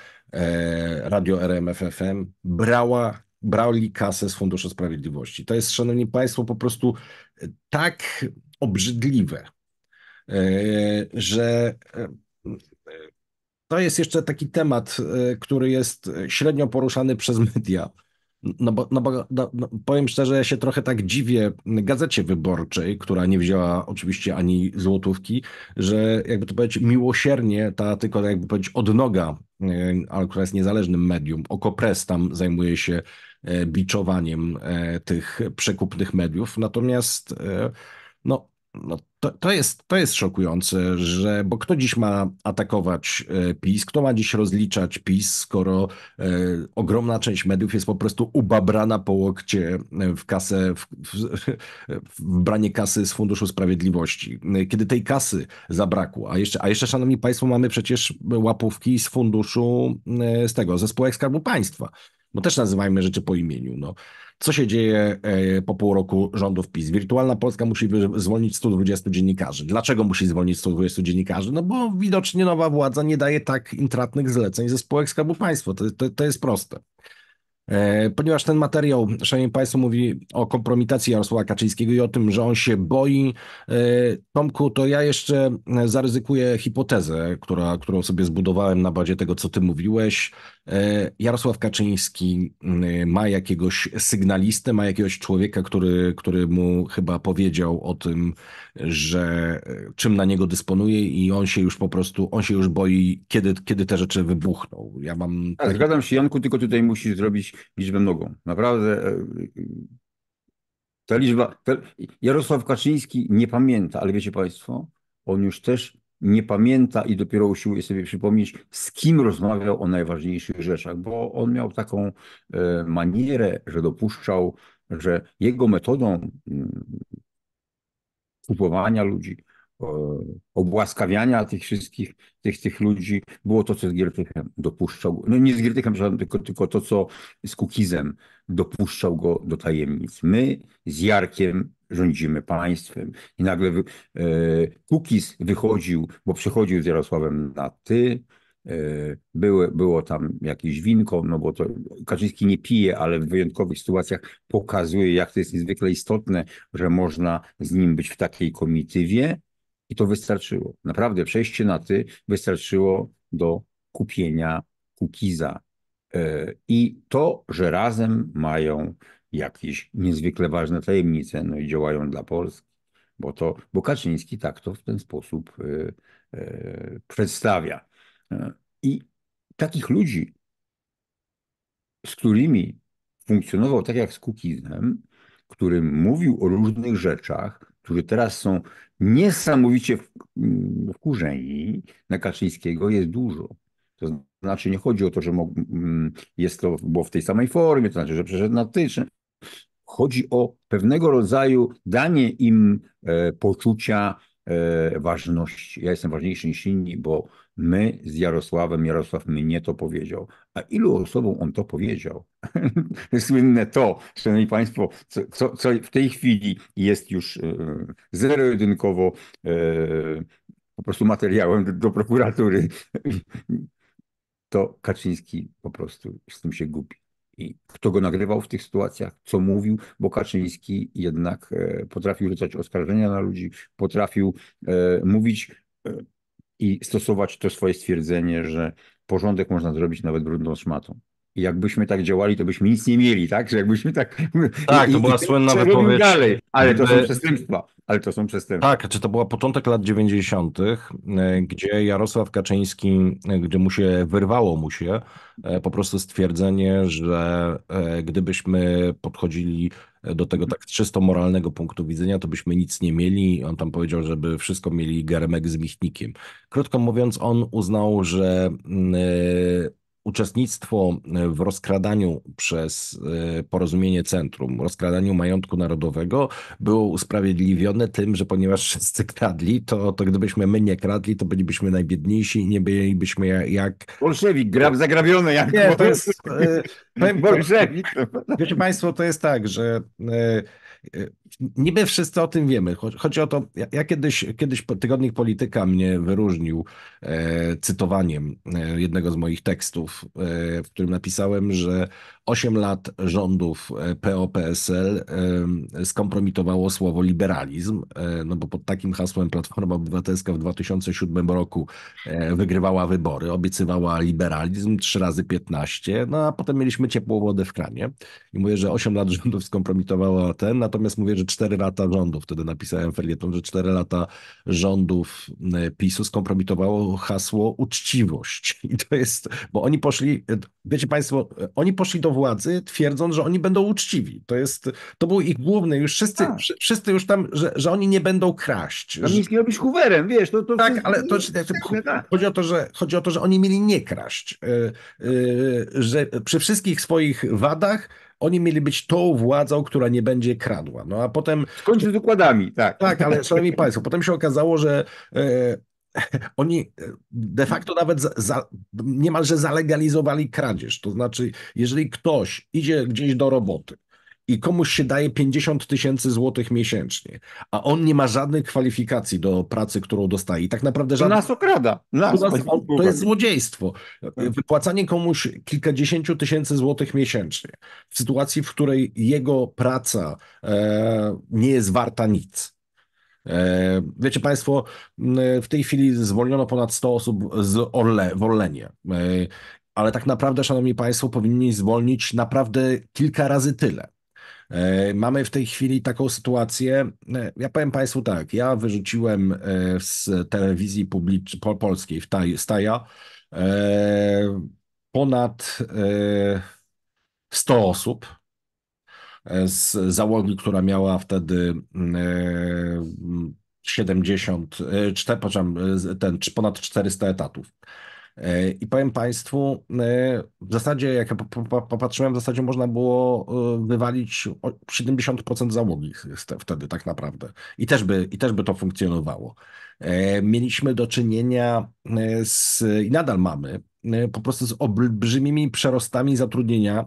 Radio RMFFM brała brali kasę z Funduszu Sprawiedliwości. To jest, szanowni państwo, po prostu tak obrzydliwe, e, że e, to jest jeszcze taki temat, e, który jest średnio poruszany przez media. No bo, no bo no, no, powiem szczerze, ja się trochę tak dziwię gazecie wyborczej, która nie wzięła oczywiście ani złotówki, że jakby to powiedzieć miłosiernie ta tylko tak jakby powiedzieć odnoga, ale która jest niezależnym medium, Okopres tam zajmuje się biczowaniem tych przekupnych mediów, natomiast no, no to, to, jest, to jest szokujące, że bo kto dziś ma atakować e, PiS, kto ma dziś rozliczać PiS, skoro e, ogromna część mediów jest po prostu ubabrana po łokcie e, w kasę, w, w, w, branie kasy z Funduszu Sprawiedliwości. E, kiedy tej kasy zabrakło, a jeszcze, a jeszcze, szanowni państwo, mamy przecież łapówki z funduszu, z tego, ze spółek Skarbu Państwa. No też nazywajmy rzeczy po imieniu. No. Co się dzieje e, po pół roku rządów PiS? Wirtualna Polska musi zwolnić 120 dziennikarzy. Dlaczego musi zwolnić 120 dziennikarzy? No bo widocznie nowa władza nie daje tak intratnych zleceń ze spółek Skarbu Państwa. To, to, to jest proste. E, ponieważ ten materiał, szanowni państwo, mówi o kompromitacji Jarosława Kaczyńskiego i o tym, że on się boi. E, Tomku, to ja jeszcze zaryzykuję hipotezę, która, którą sobie zbudowałem na bazie tego, co ty mówiłeś. E, Jarosław Kaczyński mm, ma jakiegoś sygnalistę, ma jakiegoś człowieka, który, który mu chyba powiedział o tym, że e, czym na niego dysponuje i on się już po prostu, on się już boi, kiedy, kiedy te rzeczy wybuchną. Ja mam... Tak, zgadzam się Janku, tylko tutaj musisz zrobić liczbę nogą. Naprawdę e, ta liczba... Ta... Jarosław Kaczyński nie pamięta, ale wiecie Państwo, on już też nie pamięta i dopiero usiłuje sobie przypomnieć, z kim rozmawiał o najważniejszych rzeczach, bo on miał taką e, manierę, że dopuszczał, że jego metodą mm, kupowania ludzi, obłaskawiania tych wszystkich, tych, tych ludzi, było to, co z Giertychem dopuszczał. No nie z Giertychem, tylko, tylko to, co z Kukizem dopuszczał go do tajemnic. My z Jarkiem rządzimy państwem. I nagle e, Kukiz wychodził, bo przechodził z Jarosławem na ty. E, były, było tam jakieś winko, no bo to Kaczyński nie pije, ale w wyjątkowych sytuacjach pokazuje, jak to jest niezwykle istotne, że można z nim być w takiej komitywie i to wystarczyło. Naprawdę przejście na ty wystarczyło do kupienia Kukiza. E, I to, że razem mają jakieś niezwykle ważne tajemnice, no i działają dla Polski. Bo, to, bo Kaczyński tak to w ten sposób y, y, przedstawia. E, I takich ludzi, z którymi funkcjonował tak jak z Kukizem, którym mówił o różnych rzeczach, którzy teraz są niesamowicie mm, wkurzeni na Kaczyńskiego, jest dużo. To znaczy, nie chodzi o to, że mm, jest to bo w tej samej formie, to znaczy, że przeszedł na tycz, Chodzi o pewnego rodzaju danie im e, poczucia e, ważności. Ja jestem ważniejszy niż inni, bo my z Jarosławem, Jarosław mnie to powiedział. A ilu osobom on to powiedział? Słynne to, szanowni państwo, co, co, co, w tej chwili jest już e, zero-jedynkowo po prostu materiałem do, do prokuratury. To Kaczyński po prostu z tym się gubi i kto go nagrywał w tych sytuacjach, co mówił, bo Kaczyński jednak e, potrafił rzucać oskarżenia na ludzi, potrafił e, mówić e, i stosować to swoje stwierdzenie, że porządek można zrobić nawet brudną szmatą. I jakbyśmy tak działali, to byśmy nic nie mieli, tak? Że jakbyśmy tak. Tak, to była słynna wypowiedź. Dalej, ale to są przestępstwa. Ale to są przestępstwa. Tak, czy to była początek lat 90., e, gdzie Jarosław Kaczyński, e, gdy mu się wyrwało mu się e, po prostu stwierdzenie, że gdybyśmy podchodzili do tego tak czysto moralnego punktu widzenia, to byśmy nic nie mieli. On tam powiedział, żeby wszystko mieli Geremek z michnikiem. Krótko mówiąc, on uznał, że mm, uczestnictwo e, w rozkradaniu przez e, porozumienie centrum, rozkradaniu majątku narodowego było usprawiedliwione tym, że ponieważ wszyscy kradli, to, to gdybyśmy my nie kradli, to bylibyśmy najbiedniejsi i nie bylibyśmy jak... Bolszewik, grab zagrabiony jak... Nie, to jest, e, Bolszewik. Wiecie Państwo, to jest tak, że niby wszyscy o tym wiemy. Chodzi o to, ja, ja kiedyś, kiedyś tygodnik Polityka mnie wyróżnił e, cytowaniem e, jednego z moich tekstów, e, w którym napisałem, że 8 lat rządów e, PO-PSL e, skompromitowało słowo liberalizm, e, no bo pod takim hasłem Platforma Obywatelska w 2007 roku wygrywała wybory, obiecywała liberalizm 3 razy 15, no a potem mieliśmy ciepłą wodę w kranie. I mówię, że 8 lat rządów skompromitowała ten, natomiast mówię, że że cztery lata rządów, wtedy napisałem felieton, że cztery lata rządów e, PiSu skompromitowało hasło uczciwość. I to jest, bo oni poszli, e, wiecie Państwo, e, oni poszli do władzy twierdząc, że oni będą uczciwi. To jest, to był ich główny, już wszyscy, tak. wszyscy już tam, że, że oni nie będą kraść. że... nie robisz huwerem, wiesz. To, to tak, ale to, tak. chodzi, o to, że, chodzi o to, że oni mieli nie kraść. Że przy wszystkich swoich wadach oni mieli być tą władzą, która nie będzie kradła. No a potem. Skończy z układami, tak. Tak, ale szanowni państwo, potem się okazało, że e, oni de facto nawet za, za, niemalże zalegalizowali kradzież. To znaczy, jeżeli ktoś idzie gdzieś do roboty, i komuś się daje 50 tysięcy złotych miesięcznie, a on nie ma żadnych kwalifikacji do pracy, którą dostaje. I tak naprawdę żadnych... nas okrada. Nas, to, nas, to jest złodziejstwo. Tak. Wypłacanie komuś kilkadziesięciu tysięcy złotych miesięcznie w sytuacji, w której jego praca e, nie jest warta nic. E, wiecie Państwo, w tej chwili zwolniono ponad 100 osób z Orle, w Orlenie. E, ale tak naprawdę, Szanowni Państwo, powinni zwolnić naprawdę kilka razy tyle. E, mamy w tej chwili taką sytuację. E, ja powiem Państwu tak, ja wyrzuciłem e, z telewizji publicz- polskiej w taj, Staja ponad 100 osób z załogi, która miała wtedy 70, przepraszam, ten, ponad 400 etatów. E, I powiem Państwu, e, w zasadzie, jak ja popatrzyłem, w zasadzie można było e, wywalić 70% załogi wtedy tak naprawdę. I też by, i też by to funkcjonowało. Mieliśmy do czynienia z, i nadal mamy, po prostu z olbrzymimi przerostami zatrudnienia,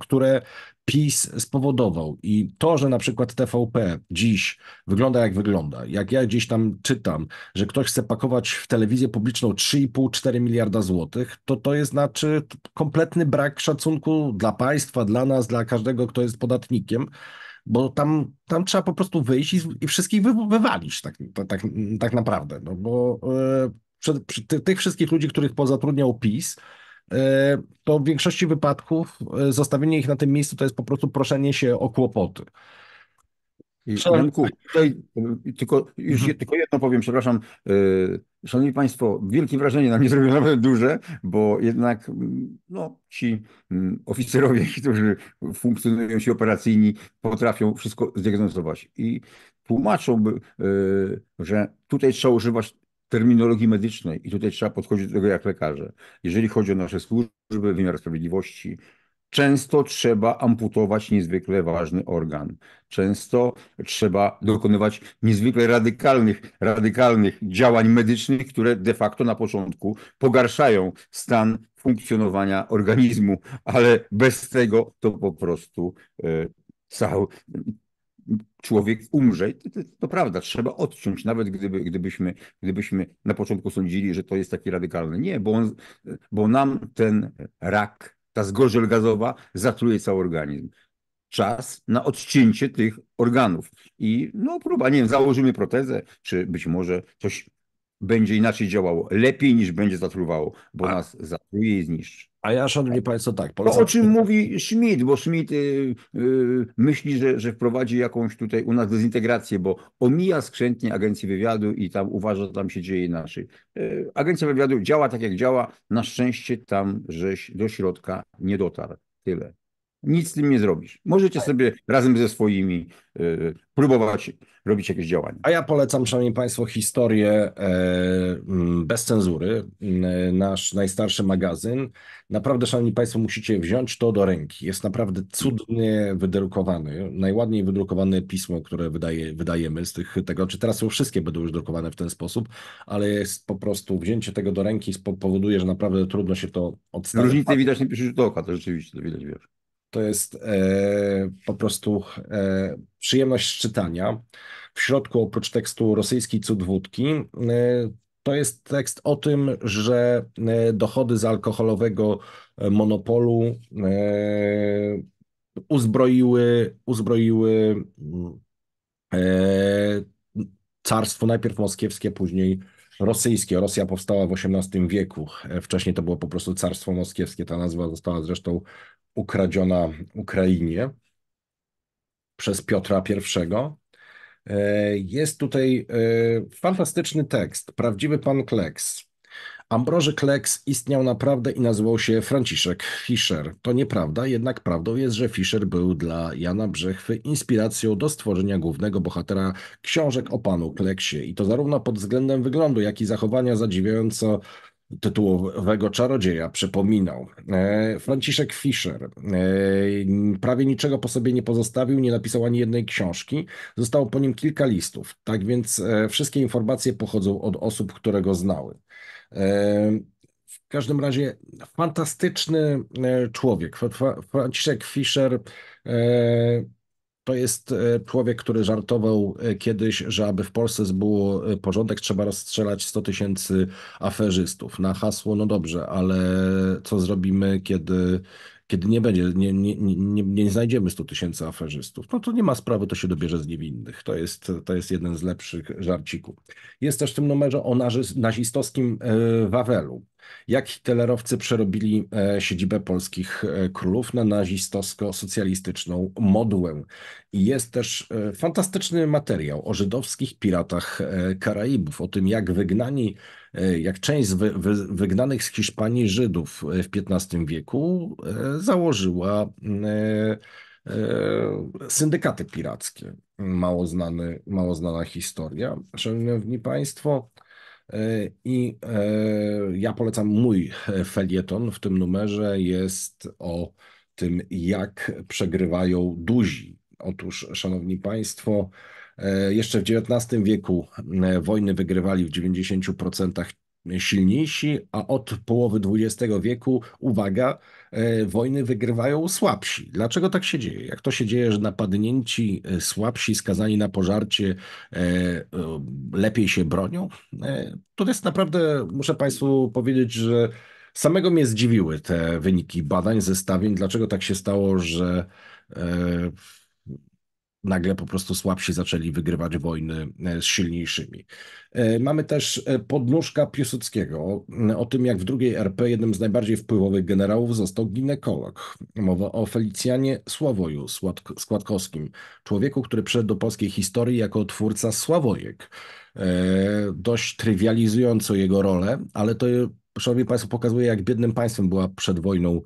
które PiS spowodował. I to, że na przykład TVP dziś wygląda jak wygląda, jak ja gdzieś tam czytam, że ktoś chce pakować w telewizję publiczną 3,5-4 miliarda złotych, to to jest znaczy kompletny brak szacunku dla państwa, dla nas, dla każdego, kto jest podatnikiem bo tam, tam trzeba po prostu wyjść i, i wszystkich wy, wywalić tak, tak, tak naprawdę, no bo yy, przy, przy tych wszystkich ludzi, których pozatrudniał PiS, E, to w większości wypadków e, zostawienie ich na tym miejscu to jest po prostu proszenie się o kłopoty. Janku, no tutaj y, tylko, już mhm. tylko jedno powiem, przepraszam. Y, szanowni Państwo, wielkie wrażenie na mnie zrobiło nawet duże, bo jednak mm, no, ci mm, oficerowie, którzy funkcjonują ci operacyjni, potrafią wszystko zdiagnozować i tłumaczą, y, że tutaj trzeba używać terminologii medycznej i tutaj trzeba podchodzić do tego jak lekarze. Jeżeli chodzi o nasze służby, wymiar sprawiedliwości, Często trzeba amputować niezwykle ważny organ. Często trzeba dokonywać niezwykle radykalnych, radykalnych działań medycznych, które de facto na początku pogarszają stan funkcjonowania organizmu, ale bez tego to po prostu e, cały, człowiek umrze. To, to, to, prawda, trzeba odciąć, nawet gdyby, gdybyśmy, gdybyśmy na początku sądzili, że to jest taki radykalne. Nie, bo, on, bo nam ten rak, ta zgorzel gazowa zatruje cały organizm. Czas na odcięcie tych organów. I no próba, nie wiem, założymy protezę, czy być może coś będzie inaczej działało, lepiej niż będzie zatruwało, bo A... nas zatruje i zniszczy. A ja, szanowni tak. państwo, tak. Polecam... To, o czym mówi Schmidt, bo Schmidt yy, myśli, że, że wprowadzi jakąś tutaj u nas dezintegrację, bo omija skrzętnie agencję wywiadu i tam uważa, że tam się dzieje inaczej. Yy, agencja wywiadu działa tak, jak działa. Na szczęście tam żeś do środka nie dotarł. Tyle. Nic z tym nie zrobisz. Możecie sobie razem ze swoimi y, próbować robić jakieś działania. A ja polecam, Szanowni Państwo, historię e, mm, bez cenzury, mm, nasz najstarszy magazyn. Naprawdę, Szanowni Państwo, musicie wziąć to do ręki. Jest naprawdę cudnie wydrukowany, najładniej wydrukowane pismo, które wydaje, wydajemy z tych tego, czy teraz już wszystkie będą już drukowane w ten sposób, ale jest po prostu wzięcie tego do ręki powoduje, że naprawdę trudno się to odstawić. Różnice widać nie piszecie do oka, to rzeczywiście to widać, wiesz. To jest e, po prostu e, przyjemność czytania. W środku, oprócz tekstu rosyjski cud wódki, e, to jest tekst o tym, że e, dochody z alkoholowego e, monopolu e, uzbroiły, uzbroiły carstwo najpierw moskiewskie, później rosyjskie. Rosja powstała w XVIII wieku. Wcześniej to było po prostu carstwo moskiewskie. Ta nazwa została zresztą ukradziona Ukrainie przez Piotra I. E, jest tutaj e, fantastyczny tekst, prawdziwy pan Kleks. Ambroży Kleks istniał naprawdę i nazywał się Franciszek Fischer. To nieprawda, jednak prawdą jest, że Fischer był dla Jana Brzechwy inspiracją do stworzenia głównego bohatera książek o panu Kleksie. I to zarówno pod względem wyglądu, jak i zachowania zadziwiająco tytułowego czarodzieja przypominał. E, Franciszek Fischer e, prawie niczego po sobie nie pozostawił, nie napisał ani jednej książki. Zostało po nim kilka listów, tak więc e, wszystkie informacje pochodzą od osób, które go znały. W każdym razie fantastyczny człowiek. Franciszek Fischer to jest e, człowiek, który żartował e, kiedyś, że aby w Polsce było e, porządek, trzeba rozstrzelać 100 tysięcy aferzystów. Na hasło, no dobrze, ale co zrobimy, kiedy, kiedy nie będzie, nie, nie, nie, nie znajdziemy 100 tysięcy aferzystów? No to nie ma sprawy, to się dobierze z niewinnych. To jest, to jest jeden z lepszych żarcików. Jest też w tym numerze o nazistowskim Wawelu jak hitlerowcy przerobili e, siedzibę polskich e, królów na nazistowsko-socjalistyczną modłę. I jest też e, fantastyczny materiał o żydowskich piratach Karaibów, o tym jak wygnani, jak część z wy, wy, wygnanych z Hiszpanii Żydów w XV wieku założyła mm, syndykaty pirackie. Mało, znany, mało znana historia. Szanowni Państwo, E, I e, ja polecam mój e, felieton w tym numerze jest o tym, jak przegrywają duzi. Otóż, szanowni państwo, jeszcze w XIX wieku wojny wygrywali w 90% silniejsi, a od połowy XX wieku, uwaga, e, wojny wygrywają słabsi. Dlaczego tak się dzieje? Jak to się dzieje, że napadnięci, e, słabsi, skazani na pożarcie e, lepiej się bronią? To jest naprawdę, muszę Państwu powiedzieć, że samego mnie zdziwiły te wyniki badań, zestawień, dlaczego tak się stało, że nagle po prostu słabsi zaczęli wygrywać wojny e, z silniejszymi. E, mamy też e, podnóżka Piłsudskiego o tym, jak w drugiej RP jednym z najbardziej wpływowych generałów został ginekolog. Mowa o Felicjanie Sławoju Składkowskim, człowieku, który przyszedł do polskiej historii jako twórca Sławojek. Dość trywializująco jego rolę, ale to, szanowni państwo, pokazuje, jak biednym państwem była przed wojną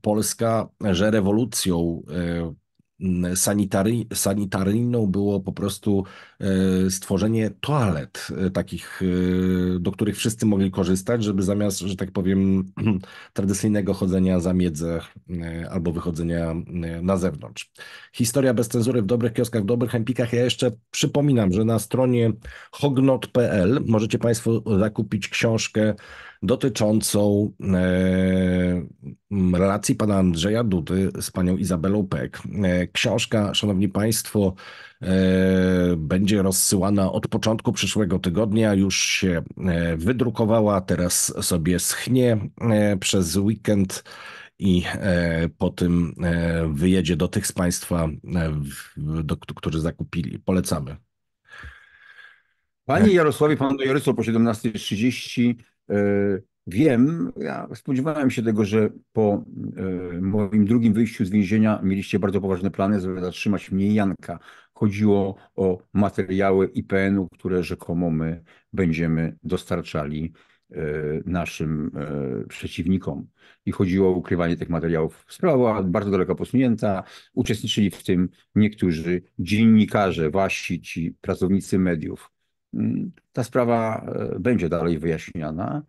Polska, że rewolucją sanitary, sanitaryjną było po prostu e, stworzenie toalet, e, takich, e, do których wszyscy mogli korzystać, żeby zamiast, że tak powiem, tradycyjnego chodzenia za miedzę albo wychodzenia na zewnątrz. Historia bez cenzury w dobrych kioskach, w dobrych empikach. Ja jeszcze przypominam, że na stronie hognot.pl możecie Państwo zakupić książkę dotyczącą e, relacji pana Andrzeja Dudy z panią Izabelą Pek. E, książka, szanowni państwo, e, będzie rozsyłana od początku przyszłego tygodnia. Już się wydrukowała, teraz sobie schnie przez weekend i po tym wyjedzie do tych z Państwa, do, którzy zakupili. Polecamy. Panie Jarosławie, pan Jarosławie, Jarosław po 17.30 E, wiem, ja spodziewałem się tego, że po e, moim drugim wyjściu z więzienia mieliście bardzo poważne plany, żeby zatrzymać mnie Janka. Chodziło o materiały IPN-u, które rzekomo my będziemy dostarczali e, naszym przeciwnikom. I chodziło o ukrywanie tych materiałów. Sprawa bardzo daleko posunięta. Uczestniczyli w tym niektórzy dziennikarze, wasi ci pracownicy mediów. Mm, ta sprawa e, będzie dalej wyjaśniana.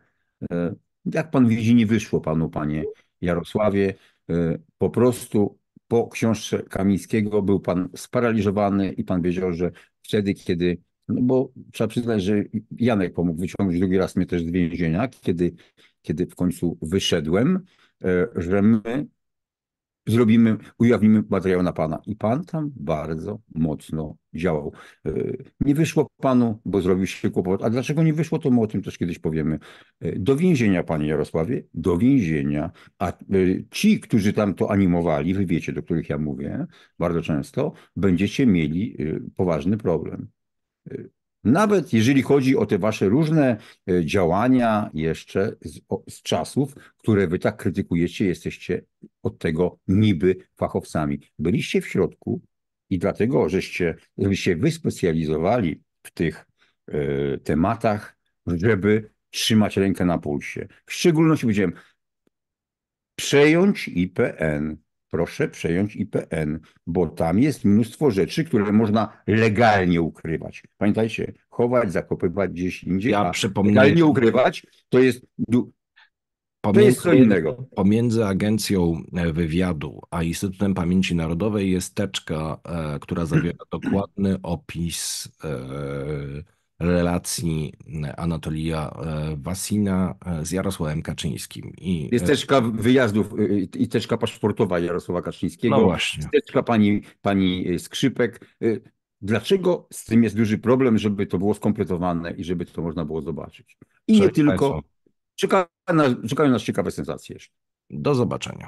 E, jak pan widzi, nie wyszło panu, panie Jarosławie. E, po prostu po książce Kamińskiego był pan sparaliżowany i pan wiedział, że wtedy, kiedy, no bo trzeba przyznać, że Janek pomógł wyciągnąć drugi raz mnie też z więzienia, kiedy, kiedy w końcu wyszedłem, że my zrobimy, ujawnimy materiał na pana. I pan tam bardzo mocno działał. E, nie wyszło panu, bo zrobił się kłopot. A dlaczego nie wyszło, to my o tym też kiedyś powiemy. E, do więzienia, panie Jarosławie, do więzienia. A e, ci, którzy tam to animowali, wy wiecie, do których ja mówię bardzo często, będziecie mieli poważny problem. Nawet jeżeli chodzi o te wasze różne e, działania jeszcze z, z, czasów, które wy tak krytykujecie, jesteście od tego niby fachowcami. Byliście w środku i dlatego, żeście się wyspecjalizowali w tych y, tematach, żeby trzymać rękę na pulsie. W szczególności powiedziałem, przejąć IPN, proszę przejąć IPN, bo tam jest mnóstwo rzeczy, które można legalnie ukrywać. Pamiętajcie, chować, zakopywać gdzieś indziej, ja a przypomnę... legalnie ukrywać to jest Pomiędzy, to jest co innego. Pomiędzy Agencją e, Wywiadu a Instytutem Pamięci Narodowej jest teczka, e, która zawiera dokładny opis e, relacji e, Anatolija e, Wasina e, z Jarosławem Kaczyńskim. I... Jest teczka wyjazdów y, y, i teczka paszportowa Jarosława Kaczyńskiego. No właśnie. Teczka pani, pani Skrzypek. Dlaczego z tym jest duży problem, żeby to było skompletowane i żeby to można było zobaczyć? I nie tylko. Czeka na, czekają nas ciekawe sensacje jeszcze. Do zobaczenia.